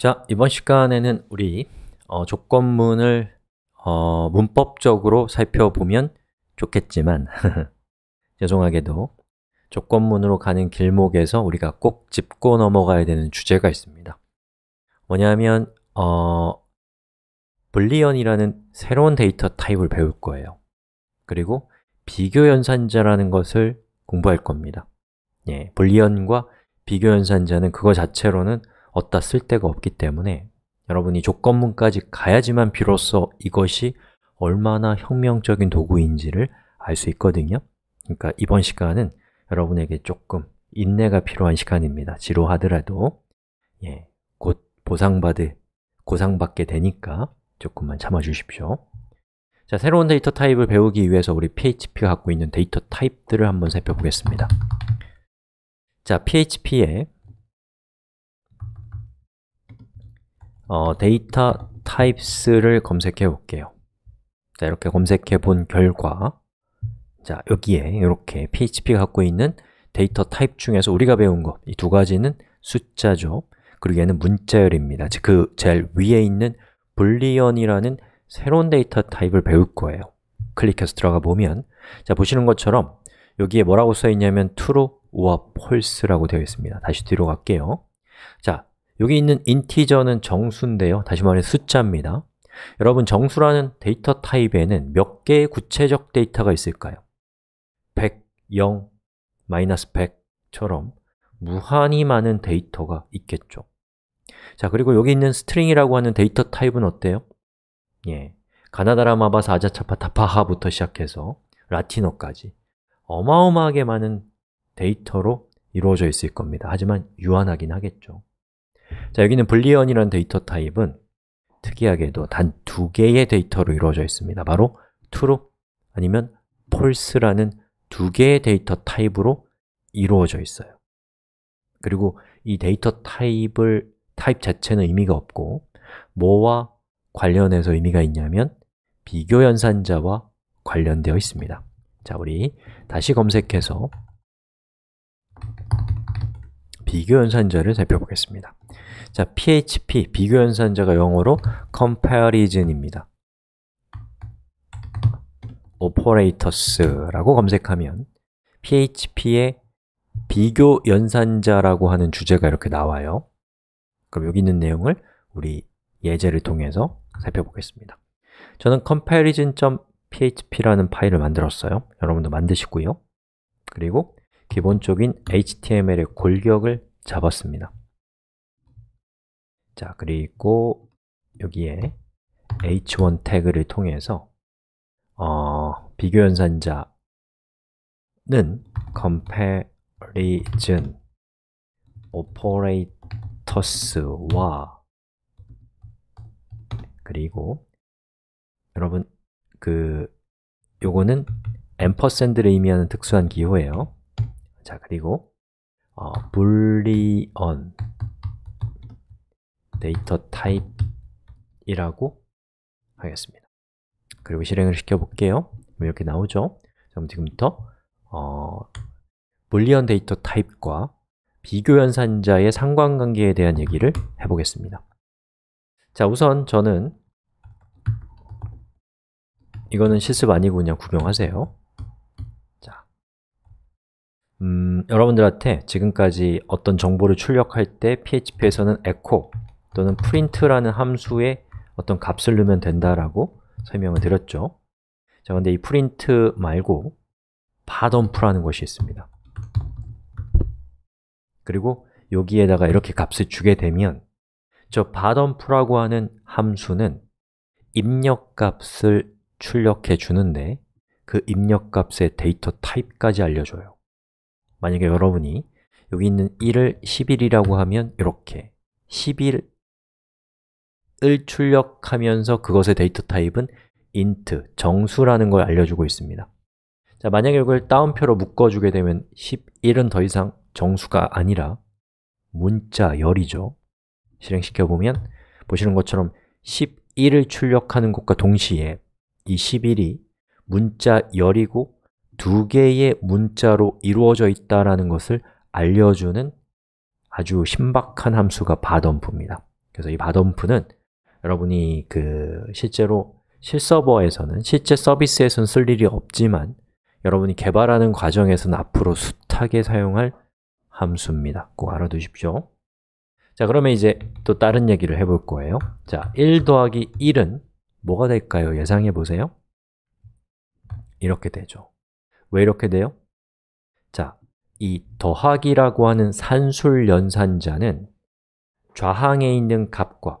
자, 이번 시간에는 우리 어, 조건문을 어, 문법적으로 살펴보면 좋겠지만 죄송하게도 조건문으로 가는 길목에서 우리가 꼭 짚고 넘어가야 되는 주제가 있습니다 뭐냐면 어, 불리언이라는 새로운 데이터 타입을 배울 거예요 그리고 비교연산자라는 것을 공부할 겁니다 예, 불리언과 비교연산자는 그거 자체로는 얻다 쓸데가 없기 때문에 여러분이 조건문까지 가야지만 비로소 이것이 얼마나 혁명적인 도구인지를 알 수 있거든요 그러니까 이번 시간은 여러분에게 조금 인내가 필요한 시간입니다 지루하더라도 예, 곧 보상받을, 보상받게 되니까 조금만 참아주십시오 자, 새로운 데이터 타입을 배우기 위해서 우리 PHP가 갖고 있는 데이터 타입들을 한번 살펴보겠습니다 자, p h p 에 어, 데이터 타입스를 검색해 볼게요 자, 이렇게 검색해 본 결과 자, 여기에 이렇게 PHP가 갖고 있는 데이터 타입 중에서 우리가 배운 것 이 두 가지는 숫자죠 그리고 얘는 문자열입니다 그 제일 위에 있는 불리언이라는 새로운 데이터 타입을 배울 거예요 클릭해서 들어가 보면 자, 보시는 것처럼 여기에 뭐라고 써 있냐면 true or false라고 되어 있습니다 다시 뒤로 갈게요 자, 여기 있는 인티저는 정수인데요 다시 말해 숫자입니다 여러분 정수라는 데이터 타입에는 몇 개의 구체적 데이터가 있을까요? 100, 0, 마이너스 100처럼 무한히 많은 데이터가 있겠죠 자, 그리고 여기 있는 스트링이라고 하는 데이터 타입은 어때요? 예, 가나다라 마바사 아자차파 타파하부터 시작해서 라틴어까지 어마어마하게 많은 데이터로 이루어져 있을 겁니다 하지만 유한하긴 하겠죠 자, 여기는 b o o l e a n 이라는 데이터 타입은 특이하게도 단 두 개의 데이터로 이루어져 있습니다. 바로 true 아니면 false라는 두 개의 데이터 타입으로 이루어져 있어요. 그리고 이 데이터 타입을 타입 자체는 의미가 없고 뭐와 관련해서 의미가 있냐면 비교 연산자와 관련되어 있습니다. 자, 우리 다시 검색해서 비교연산자를 살펴보겠습니다. 자, PHP 비교연산자가 영어로 comparison입니다. operators라고 검색하면 PHP의 비교 연산자라고 하는 주제가 이렇게 나와요. 그럼 여기 있는 내용을 우리 예제를 통해서 살펴보겠습니다. 저는 comparison.php라는 파일을 만들었어요. 여러분도 만드시고요. 그리고 기본적인 HTML의 골격을 잡았습니다. 자, 그리고 여기에 h1 태그를 통해서 어, 비교 연산자는 comparison operators와 그리고 여러분 그 요거는 앰퍼센드를 의미하는 특수한 기호예요. 자, 그리고 어, boolean 데이터 타입이라고 하겠습니다. 그리고 실행을 시켜볼게요. 이렇게 나오죠? 그럼 지금부터 어, boolean 데이터 타입과 비교 연산자의 상관관계에 대한 얘기를 해보겠습니다. 자, 우선 저는 이거는 실습 아니고 그냥 구경하세요. 음, 여러분들한테 지금까지 어떤 정보를 출력할 때 PHP에서는 echo 또는 print라는 함수의 어떤 값을 넣으면 된다라고 설명을 드렸죠. 자, 근데 이 print 말고 p 파덤프라는 것이 있습니다. 그리고 여기에다가 이렇게 값을 주게 되면 저 p 바덤프라고 하는 함수는 입력값을 출력해 주는데 그 입력값의 데이터 타입까지 알려줘요 만약에 여러분이 여기 있는 1을 11이라고 하면 이렇게 11을 출력하면서 그것의 데이터 타입은 int, 정수라는 걸 알려주고 있습니다 자, 만약에 이걸 다운표로 묶어주게 되면 11은 더 이상 정수가 아니라 문자열이죠 실행시켜보면 보시는 것처럼 11을 출력하는 것과 동시에 이 11이 문자열이고 두 개의 문자로 이루어져 있다는 것을 알려주는 아주 신박한 함수가 바덤프입니다 그래서 이 바덤프는 여러분이 그 실제로 실서버에서는 실제 서비스에서는 쓸 일이 없지만 여러분이 개발하는 과정에서는 앞으로 숱하게 사용할 함수입니다 꼭 알아두십시오 자 그러면 이제 또 다른 얘기를 해볼 거예요 자1 더하기 1은 뭐가 될까요? 예상해 보세요 이렇게 되죠 왜 이렇게 돼요? 자, 이 더하기라고 하는 산술 연산자는 좌항에 있는 값과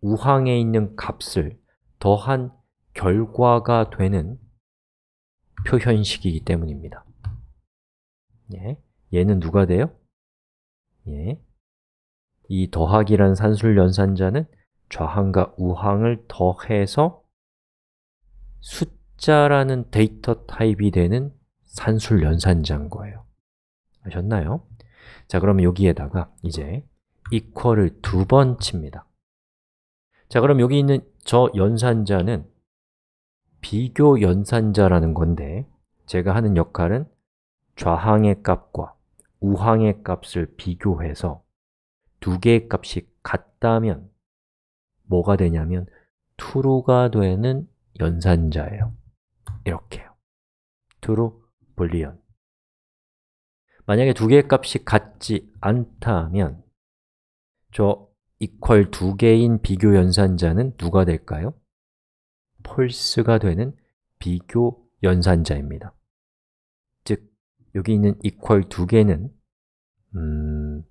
우항에 있는 값을 더한 결과가 되는 표현식이기 때문입니다. 예, 얘는 누가 돼요? 예, 이더하기라 산술 연산자는 좌항과 우항을 더해서 숫자라는 데이터 타입이 되는 산술 연산자인 거예요 아셨나요? 자, 그럼 여기에다가 이제 equal을 두 번 칩니다 자, 그럼 여기 있는 저 연산자는 비교 연산자라는 건데 제가 하는 역할은 좌항의 값과 우항의 값을 비교해서 두 개의 값이 같다면 뭐가 되냐면 true가 되는 연산자예요 이렇게요 true, 볼리언 만약에 두 개의 값이 같지 않다면 저 equal 두 개인 비교 연산자는 누가 될까요? 폴스가 되는 비교 연산자입니다 즉, 여기 있는 equal 두 개는 음,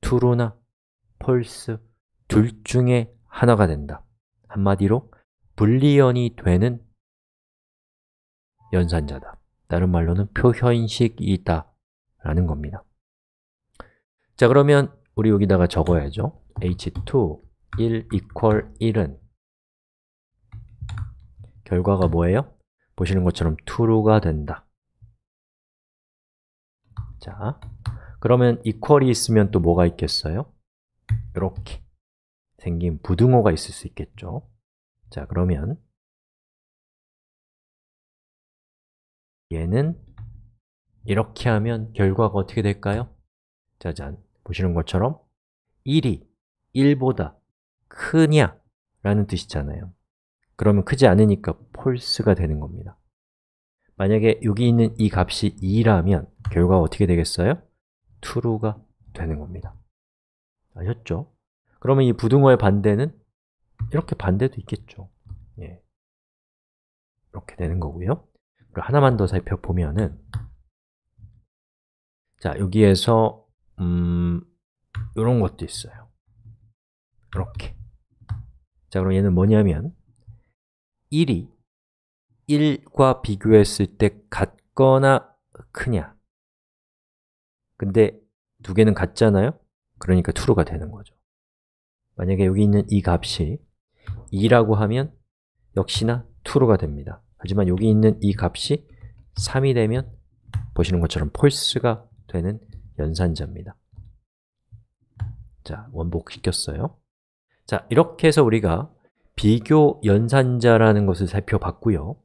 true나 false 둘 중에 하나가 된다 한마디로 불리언이 되는 연산자다 다른 말로는 표현식이 다 라는 겁니다 자 그러면 우리 여기다가 적어야죠 h2 1 equal 1은 결과가 뭐예요? 보시는 것처럼 true가 된다 자, 그러면 equal이 있으면 또 뭐가 있겠어요? 이렇게 생긴 부등호가 있을 수 있겠죠 자, 그러면 얘는 이렇게 하면 결과가 어떻게 될까요? 짜잔, 보시는 것처럼 1이 1보다 크냐 라는 뜻이잖아요 그러면 크지 않으니까 false가 되는 겁니다 만약에 여기 있는 이 값이 2라면 결과가 어떻게 되겠어요? true가 되는 겁니다 아셨죠? 그러면 이 부등호의 반대는 이렇게 반대도 있겠죠 예. 이렇게 되는 거고요 그 하나만 더 살펴보면은 자 여기에서 음 이런 것도 있어요. 이렇게. 자 그럼 얘는 뭐냐면 1이 1과 비교했을 때 같거나 크냐 근데 두 개는 같잖아요? 그러니까 true가 되는 거죠 만약에 여기 있는 이 값이 2라고 하면 역시나 true가 됩니다 하지만 여기 있는 이 값이 3이 되면 보시는 것처럼 false가 되는 연산자입니다 자, 원복시켰어요 자, 이렇게 해서 우리가 비교 연산자라는 것을 살펴봤고요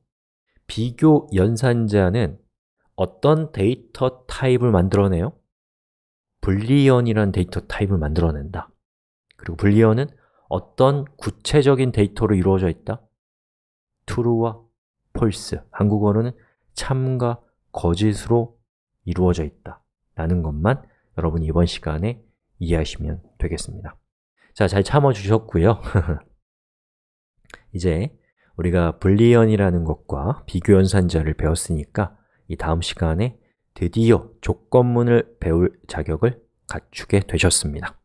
비교 연산자는 어떤 데이터 타입을 만들어내요? 불리언이라는 데이터 타입을 만들어낸다 그리고 불리언은 어떤 구체적인 데이터로 이루어져 있다? true와 펄스, 한국어로는 참과 거짓으로 이루어져 있다 라는 것만 여러분 이번 시간에 이해하시면 되겠습니다 자, 잘 참아주셨고요 이제 우리가 불리언이라는 것과 비교연산자를 배웠으니까 이 다음 시간에 드디어 조건문을 배울 자격을 갖추게 되셨습니다